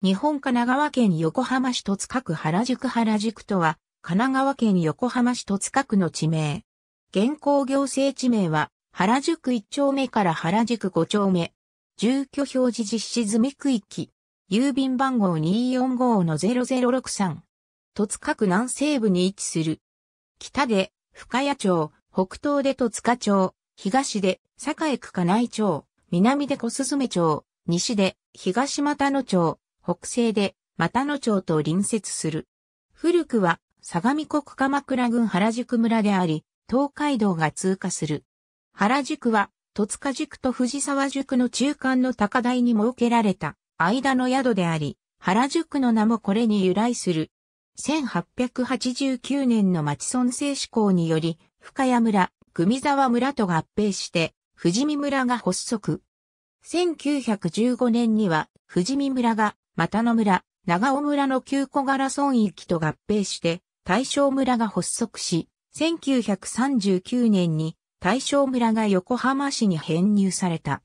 日本神奈川県横浜市戸塚区原宿原宿とは、神奈川県横浜市戸塚区の地名。現行行政地名は、原宿1丁目から原宿5丁目。住居表示実施済み区域。郵便番号245-0063。戸塚区南西部に位置する。北で、深谷町、北東で戸塚町、東で、栄区金井町、南で小雀町、西で、東又野町、北西で又野町と隣接する。古くは相模国鎌倉郡原宿村であり、東海道が通過する。原宿は戸塚宿と藤沢宿の中間の高台に設けられた間の宿であり、原宿の名もこれに由来する。1889年の町村制施行により、深谷村、組沢村と合併して、富士見村が発足。1915年には、富士見村が又野村、長尾村の旧小柄村域と合併して、大正村が発足し、1939年に大正村が横浜市に編入された。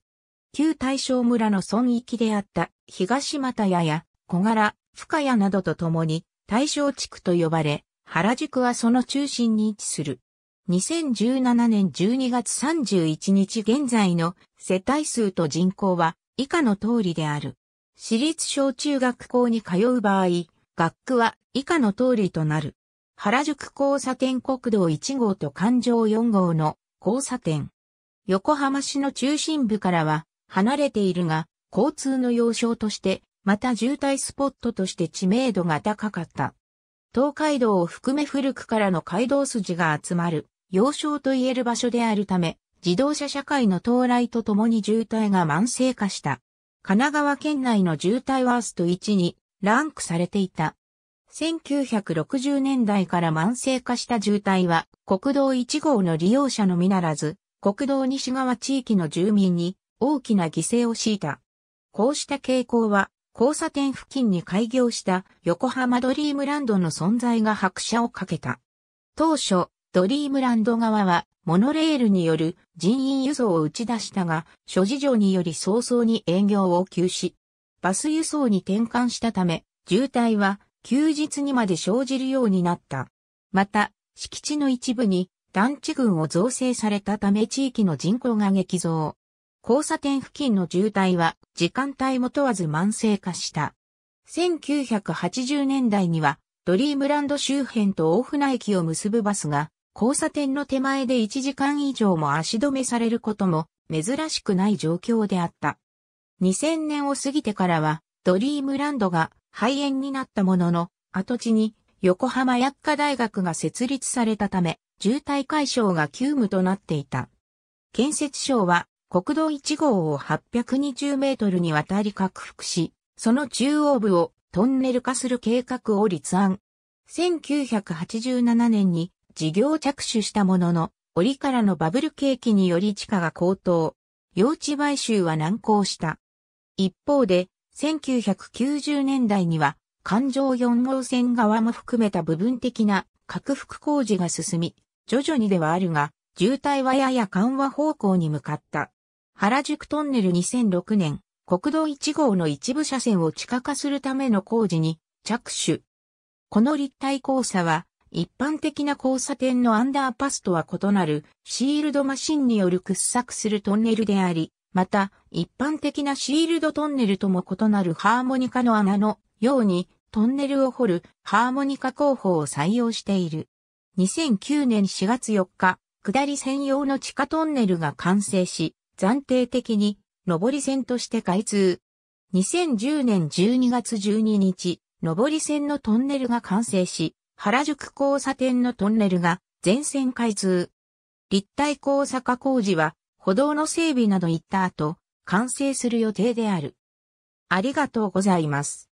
旧大正村の村域であった東又屋や小柄、深谷などとともに大正地区と呼ばれ、原宿はその中心に位置する。2017年12月31日現在の世帯数と人口は以下の通りである。私立小中学校に通う場合、学区は以下の通りとなる。原宿交差点国道1号と環状4号の交差点。横浜市の中心部からは離れているが、交通の要衝として、また渋滞スポットとして知名度が高かった。東海道を含め古くからの街道筋が集まる、要衝と言える場所であるため、自動車社会の到来とともに渋滞が慢性化した。神奈川県内の渋滞ワースト1にランクされていた。1960年代から慢性化した渋滞は国道1号の利用者のみならず、国道西側地域の住民に大きな犠牲を強いた。こうした傾向は交差点付近に開業した横浜ドリームランドの存在が拍車をかけた。当初、ドリームランド側はモノレールによる人員輸送を打ち出したが、諸事情により早々に営業を休止。バス輸送に転換したため、渋滞は休日にまで生じるようになった。また、敷地の一部に団地群を造成されたため地域の人口が激増。交差点付近の渋滞は時間帯も問わず慢性化した。1980年代にはドリームランド周辺と大船駅を結ぶバスが交差点の手前で1時間以上も足止めされることも珍しくない状況であった。2000年を過ぎてからは、ドリームランドが廃園になったものの、跡地に横浜薬科大学が設立されたため、渋滞解消が急務となっていた。建設省は国道1号を820メートルにわたり拡幅し、その中央部をトンネル化する計画を立案。1987年に事業着手したものの、折からのバブル景気により地価が高騰、用地買収は難航した。一方で、1990年代には、環状4号線側も含めた部分的な拡幅工事が進み、徐々にではあるが、渋滞はやや緩和方向に向かった。原宿トンネル2006年、国道1号の一部車線を地下化するための工事に着手。この立体交差は一般的な交差点のアンダーパスとは異なるシールドマシンによる掘削するトンネルであり、また一般的なシールドトンネルとも異なるハーモニカの穴のようにトンネルを掘るハーモニカ工法を採用している。2009年4月4日、下り専用の地下トンネルが完成し、暫定的に上り線として開通。2010年12月12日、上り線のトンネルが完成し、原宿交差点のトンネルが全線開通。立体交差化工事は歩道の整備など行った後、完成する予定である。ありがとうございます。